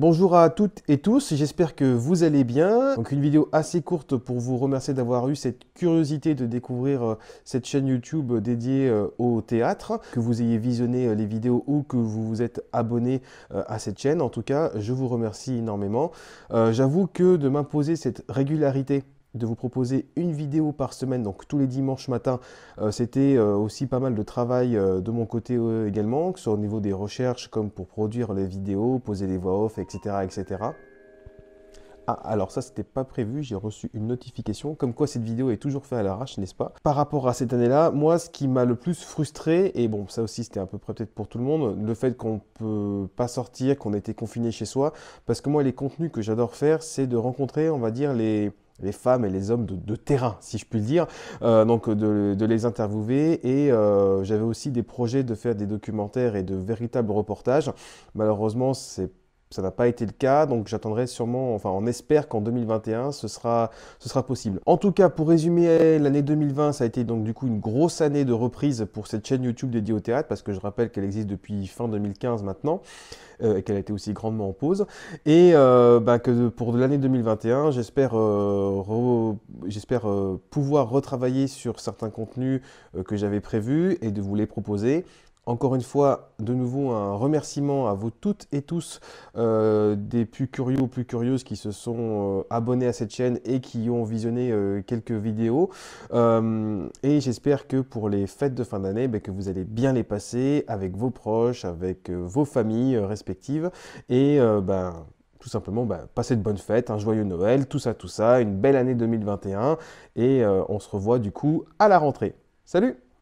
Bonjour à toutes et tous, j'espère que vous allez bien. Donc une vidéo assez courte pour vous remercier d'avoir eu cette curiosité de découvrir euh, cette chaîne YouTube dédiée euh, au théâtre, que vous ayez visionné euh, les vidéos ou que vous vous êtes abonné à cette chaîne. En tout cas, je vous remercie énormément. J'avoue que de m'imposer cette régularité de vous proposer une vidéo par semaine, donc tous les dimanches matin. Euh, c'était euh, aussi pas mal de travail euh, de mon côté également, que ce soit au niveau des recherches, comme pour produire les vidéos, poser les voix off, etc. etc. Ah, alors ça, c'était pas prévu, j'ai reçu une notification, comme quoi cette vidéo est toujours faite à l'arrache, n'est-ce pas Par rapport à cette année-là, moi, ce qui m'a le plus frustré, et bon, ça aussi, c'était à peu près peut-être pour tout le monde, le fait qu'on peut pas sortir, qu'on était confiné chez soi, parce que moi, les contenus que j'adore faire, c'est de rencontrer, on va dire, les les femmes et les hommes de, terrain, si je puis le dire, euh, donc de, les interviewer. Et euh, j'avais aussi des projets de faire des documentaires et de véritables reportages. Malheureusement, c'est pas ça n'a pas été le cas, donc j'attendrai sûrement, enfin on espère qu'en 2021 ce sera, ce sera possible. En tout cas, pour résumer, l'année 2020, ça a été donc du coup une grosse année de reprise pour cette chaîne YouTube dédiée au théâtre, parce que je rappelle qu'elle existe depuis fin 2015 maintenant, euh, et qu'elle a été aussi grandement en pause. Et euh, bah, que pour l'année 2021, j'espère euh, j'espère pouvoir retravailler sur certains contenus que j'avais prévus et de vous les proposer encore une fois, de nouveau, un remerciement à vous toutes et tous euh, des plus curieux ou plus curieuses qui se sont euh, abonnés à cette chaîne et qui ont visionné euh, quelques vidéos. et j'espère que pour les fêtes de fin d'année, ben, que vous allez bien les passer avec vos proches, avec vos familles respectives. Et ben... tout simplement ben, passez passer de bonnes fêtes, un joyeux Noël, tout ça, tout ça, une belle année 2021, et on se revoit du coup à la rentrée. Salut